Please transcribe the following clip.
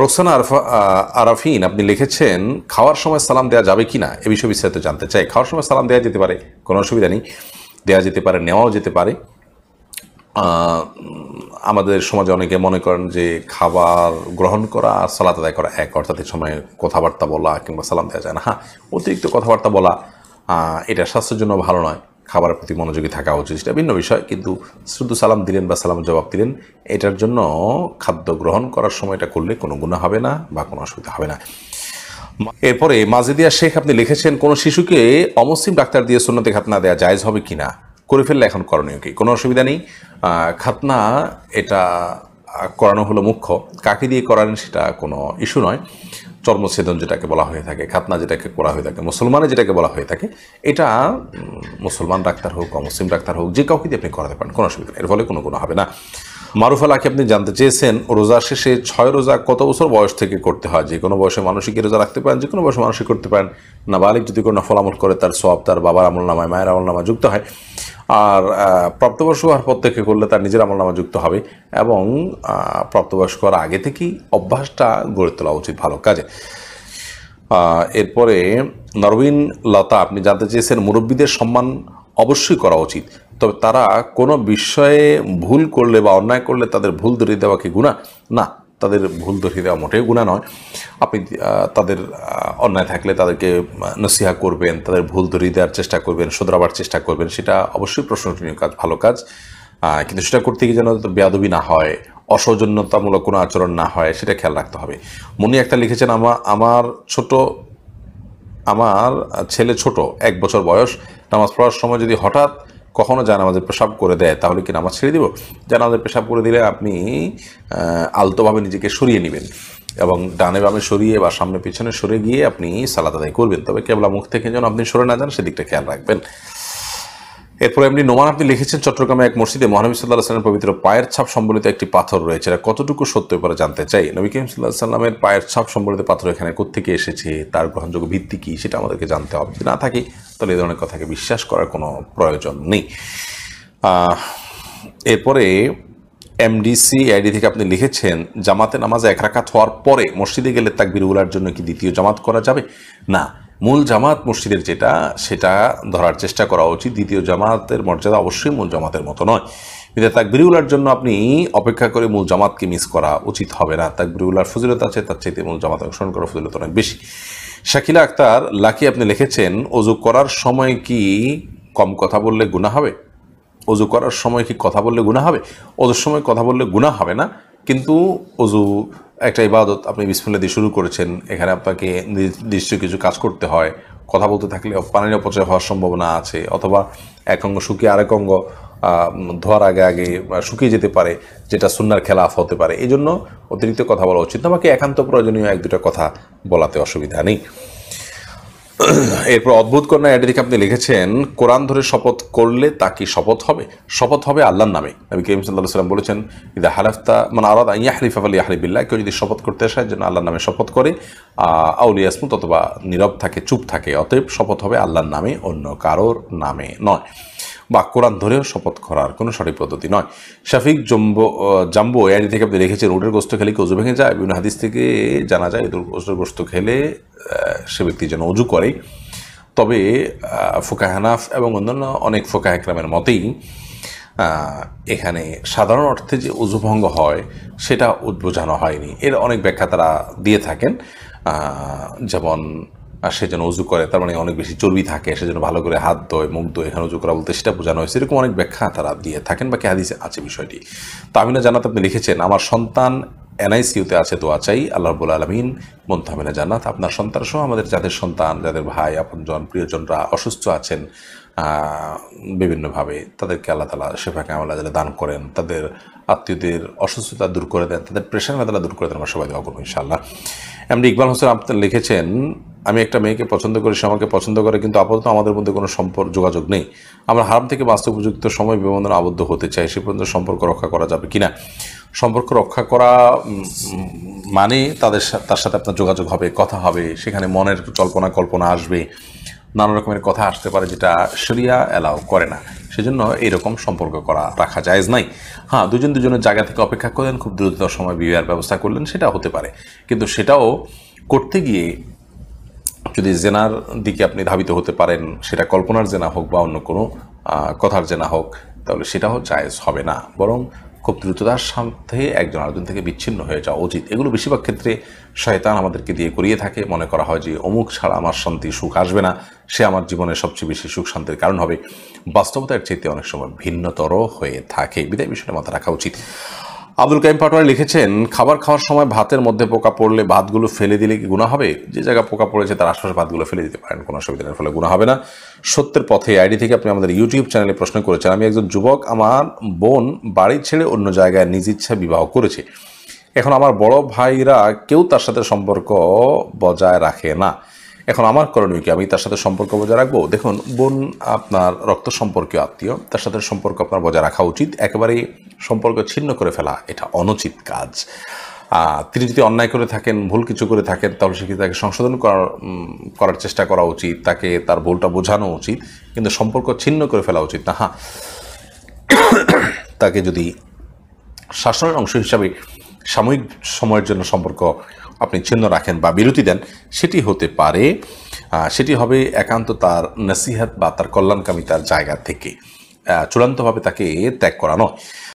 রোকসানা আরফা আরাফিন আপনি লিখেছেন খাওয়ার সময় সালাম দেওয়া যাবে কি না এ বিষয়ে বিস্তারিত জানতে চাই খাওয়ার সময় সালাম দেওয়া যেতে পারে কোনো অসুবিধা নেই দেওয়া যেতে পারে নেওয়াও যেতে পারে আমাদের সমাজে অনেকে মনে করেন যে খাবার গ্রহণ করা আর সালাত আদায় করা এক অর্থাৎ এই সময় কথাবার্তা বলা কিংবা সালাম দেওয়া যায় না হ্যাঁ অতিরিক্ত কথাবার্তা বলা এটা স্বাস্থ্যের জন্য ভালো নয় খাবারের প্রতি মনোযোগী থাকা উচিত সেটা ভিন্ন বিষয় কিন্তু শুধু সালাম দিলেন বা সালাম জবাব দিলেন এটার জন্য খাদ্য গ্রহণ করার সময় এটা করলে কোনো গুণা হবে না বা কোনো অসুবিধা হবে না এরপরে মাজেদিয়া শেখ আপনি লিখেছেন কোনো শিশুকে অমসিম ডাক্তার দিয়ে সুন্নতি খাতনা দেওয়া জায়জ হবে কি না করে ফেললে এখন করণীয় কি কোনো অসুবিধা নেই খাতনা এটা করানো হলো মুখ্য কাকে দিয়ে করানেন সেটা কোনো ইস্যু নয় চর্মছেদন যেটাকে বলা হয়ে থাকে খাতনা যেটাকে করা হয়ে থাকে মুসলমানে যেটাকে বলা হয়ে থাকে এটা মুসলমান ডাক্তার হোক অমুসলিম ডাক্তার হোক যে কাউকে দিয়ে আপনি করাতে পারেন কোনো অসুবিধা এর ফলে কোনো কোনো হবে না মারুফ আলাকে আপনি জানতে চেয়েছেন রোজা শেষে ছয় রোজা কত বছর বয়স থেকে করতে হয় যে কোনো বয়সে মানসিক রোজা রাখতে পারেন যে কোনো বয়সে মানসিক করতে পারেন না বালিক যদি কোনো ফল আমল করে তার সব তার বাবার আমল নামায় মায়ের আমল নামায় যুক্ত হয় আর প্রাপ্তবয়স্ক হওয়ার পর থেকে করলে তার নিজের আমল নামা যুক্ত হবে এবং প্রাপ্তবয়স্ক হওয়ার আগে থেকেই অভ্যাসটা গড়ে তোলা উচিত ভালো কাজে এরপরে নরবিন লতা আপনি জানতে চেয়েছেন মুরব্বীদের সম্মান অবশ্যই করা উচিত তবে তারা কোনো বিষয়ে ভুল করলে বা অন্যায় করলে তাদের ভুল ধরিয়ে দেওয়া কি গুণা না তাদের ভুল ধরিয়ে দেওয়া মোটেই গুণা নয় আপনি তাদের অন্যায় থাকলে তাদেরকে নসিহা করবেন তাদের ভুল ধরিয়ে দেওয়ার চেষ্টা করবেন শোধরাবার চেষ্টা করবেন সেটা অবশ্যই প্রশংসনীয় কাজ ভালো কাজ কিন্তু সেটা করতে গিয়ে যেন বেয়াদবি না হয় অসৌজন্যতামূলক কোনো আচরণ না হয় সেটা খেয়াল রাখতে হবে মনি একটা লিখেছেন আমার আমার ছোট আমার ছেলে ছোট এক বছর বয়স নামাজ পড়ার সময় যদি হঠাৎ কখনো জানামাজের পেশাব করে দেয় তাহলে কি নামাজ ছেড়ে দিব জানামাজের পেশাব করে দিলে আপনি আলতোভাবে নিজেকে সরিয়ে নেবেন এবং ডানে বামে সরিয়ে বা সামনে পিছনে সরে গিয়ে আপনি সালাদ আদায় করবেন তবে কেবলা মুখ থেকে যেন আপনি সরে না যান সেদিকটা খেয়াল রাখবেন এরপরে এমনি নোমান আপনি লিখেছেন চট্টগ্রামে এক মসজিদে মহানবী সাল্লাহ সাল্লামের পবিত্র পায়ের ছাপ সম্বলিত একটি পাথর রয়েছে এটা কতটুকু সত্য পরে জানতে চাই নবী করিম সাল্লাহ সাল্লামের পায়ের ছাপ সম্বলিত পাথর এখানে কোথেকে এসেছে তার গ্রহণযোগ্য ভিত্তি কী সেটা আমাদেরকে জানতে হবে যদি না থাকি তাহলে এই ধরনের কথাকে বিশ্বাস করার কোনো প্রয়োজন নেই এরপরে এমডিসি আইডি থেকে আপনি লিখেছেন জামাতে নামাজে এক রাখাত হওয়ার পরে মসজিদে গেলে তাকবির উলার জন্য কি দ্বিতীয় জামাত করা যাবে না মূল জামাত মসজিদের যেটা সেটা ধরার চেষ্টা করা উচিত দ্বিতীয় জামাতের মর্যাদা অবশ্যই মূল জামাতের মতো নয় কিন্তু তাকবিরিউলার জন্য আপনি অপেক্ষা করে মূল জামাতকে মিস করা উচিত হবে না তাকবিরিউলার ফজিলত আছে তার চাইতে মূল জামাত অংশগ্রহণ করা ফজিলত অনেক বেশি শাকিলা আক্তার লাকি আপনি লিখেছেন অজু করার সময় কি কম কথা বললে গুণা হবে অজু করার সময় কি কথা বললে গুণা হবে অজুর সময় কথা বললে গুণা হবে না কিন্তু অজু একটা ইবাদত আপনি বিসমিল্লা দিয়ে শুরু করেছেন এখানে আপনাকে নির্দিষ্ট কিছু কাজ করতে হয় কথা বলতে থাকলে পানির অপচয় হওয়ার সম্ভাবনা আছে অথবা এক অঙ্গ শুকিয়ে আরেক অঙ্গ ধোয়ার আগে আগে শুকিয়ে যেতে পারে যেটা সুনার খেলাফ হতে পারে এই জন্য অতিরিক্ত কথা বলা উচিত আমাকে একান্ত প্রয়োজনীয় এক দুটা কথা বলাতে অসুবিধা নেই এরপর অদ্ভুত কন্যা এটি থেকে আপনি লিখেছেন কোরআন ধরে শপথ করলে তা কি শপথ হবে শপথ হবে আল্লাহর নামে নবী করিম সাল্লাহ সাল্লাম বলেছেন ইদা হালাফতা মানে আলাদ ইয়া হালিফা আলী হালিবিল্লা কেউ যদি শপথ করতে আসে যেন আল্লাহর নামে শপথ করে আউলি আসমু অথবা নীরব থাকে চুপ থাকে অতএব শপথ হবে আল্লাহর নামে অন্য কারোর নামে নয় বা কোরআন ধরেও শপথ করার কোনো সঠিক পদ্ধতি নয় শাফিক জম্বো জাম্বো এআইডি থেকে আপনি রেখেছেন উটের গোস্ত খেলে কি অজু ভেঙে যায় বিভিন্ন হাদিস থেকে জানা যায় উটের গোস্ত খেলে সে ব্যক্তি যেন অজু করে তবে ফোকাহানাফ এবং অন্যান্য অনেক একরামের মতেই এখানে সাধারণ অর্থে যে উজুভঙ্গ হয় সেটা উদ্বোঝানো হয়নি এর অনেক ব্যাখ্যা তারা দিয়ে থাকেন যেমন আর সে যেন উজু করে তার মানে অনেক বেশি চর্বি থাকে সে যেন ভালো করে হাত ধোয় মুখ ধোয় এখানে উজু করা বলতে সেটা বোঝানো হয়েছে এরকম অনেক ব্যাখ্যা তারা দিয়ে থাকেন বা হাদিসে আছে বিষয়টি তো আমিনা জানাত আপনি লিখেছেন আমার সন্তান এনআইসিউতে আছে তো চাই আল্লাহ রবুল আলমিন মন্থামিনা জানাত আপনার সন্তান সহ আমাদের যাদের সন্তান যাদের ভাই আপনজন প্রিয়জনরা অসুস্থ আছেন বিভিন্নভাবে তাদেরকে আল্লাহ তালা সেভাকে আমলা যারা দান করেন তাদের আত্মীয়দের অসুস্থতা দূর করে দেন তাদের প্রেশার মেদালা দূর করে দেন আমার সবাই দোয়া করবো ইনশাআল্লাহ এমনি ইকবাল হোসেন আপনার লিখেছেন আমি একটা মেয়েকে পছন্দ করি সে আমাকে পছন্দ করে কিন্তু আপাতত আমাদের মধ্যে কোনো সম্পর্ক যোগাযোগ নেই আমরা হারাম থেকে বাস্তবযুক্ত সময় বিবন্ধনে আবদ্ধ হতে চাই সে পর্যন্ত সম্পর্ক রক্ষা করা যাবে কি না সম্পর্ক রক্ষা করা মানে তাদের তার সাথে আপনার যোগাযোগ হবে কথা হবে সেখানে মনের কল্পনা কল্পনা আসবে নানা রকমের কথা আসতে পারে যেটা শরিয়া অ্যালাউ করে না সেজন্য এরকম সম্পর্ক করা রাখা যায়জ নাই হ্যাঁ দুজন দুজনের জায়গা থেকে অপেক্ষা করলেন খুব দ্রুত সময় বিবাহের ব্যবস্থা করলেন সেটা হতে পারে কিন্তু সেটাও করতে গিয়ে যদি জেনার দিকে আপনি ধাবিত হতে পারেন সেটা কল্পনার জেনা হোক বা অন্য কোনো কথার জেনা হোক তাহলে সেটাও জায়েজ হবে না বরং খুব দ্রুততার সাথে একজন আরেকজন থেকে বিচ্ছিন্ন হয়ে যাওয়া উচিত এগুলো বেশিরভাগ ক্ষেত্রে শয়তান আমাদেরকে দিয়ে করিয়ে থাকে মনে করা হয় যে অমুক ছাড়া আমার শান্তি সুখ আসবে না সে আমার জীবনে সবচেয়ে বেশি সুখ শান্তির কারণ হবে বাস্তবতার চেয়ে অনেক সময় ভিন্নতর হয়ে থাকে বিদায় বিষয়টা মাথায় রাখা উচিত আব্দুল কাইম পাটোয়ারি লিখেছেন খাবার খাওয়ার সময় ভাতের মধ্যে পোকা পড়লে ভাতগুলো ফেলে দিলে কি গুণা হবে যে জায়গায় পোকা পড়েছে তার আশপাশে ভাতগুলো ফেলে দিতে পারেন কোনো অসুবিধা নেই ফলে গুণা হবে না সত্যের পথে আইডি থেকে আপনি আমাদের ইউটিউব চ্যানেলে প্রশ্ন করেছেন আমি একজন যুবক আমার বোন বাড়ি ছেড়ে অন্য জায়গায় নিজ ইচ্ছা বিবাহ করেছে এখন আমার বড় ভাইরা কেউ তার সাথে সম্পর্ক বজায় রাখে না এখন আমার করণীয় কি আমি তার সাথে সম্পর্ক বজায় রাখবো দেখুন বোন আপনার রক্ত সম্পর্কীয় আত্মীয় তার সাথে সম্পর্ক আপনার বজায় রাখা উচিত একেবারেই সম্পর্ক ছিন্ন করে ফেলা এটা অনুচিত কাজ তিনি যদি অন্যায় করে থাকেন ভুল কিছু করে থাকেন তাহলে সেক্ষেত্রে তাকে সংশোধন করার করার চেষ্টা করা উচিত তাকে তার ভুলটা বোঝানো উচিত কিন্তু সম্পর্ক ছিন্ন করে ফেলা উচিত না হ্যাঁ তাকে যদি শাসনের অংশ হিসাবে সাময়িক সময়ের জন্য সম্পর্ক আপনি চিহ্ন রাখেন বা বিরতি দেন সেটি হতে পারে সেটি হবে একান্ত তার নসিহাত বা তার কল্যাণকামী তার জায়গা থেকে চূড়ান্তভাবে তাকে ত্যাগ করা নয়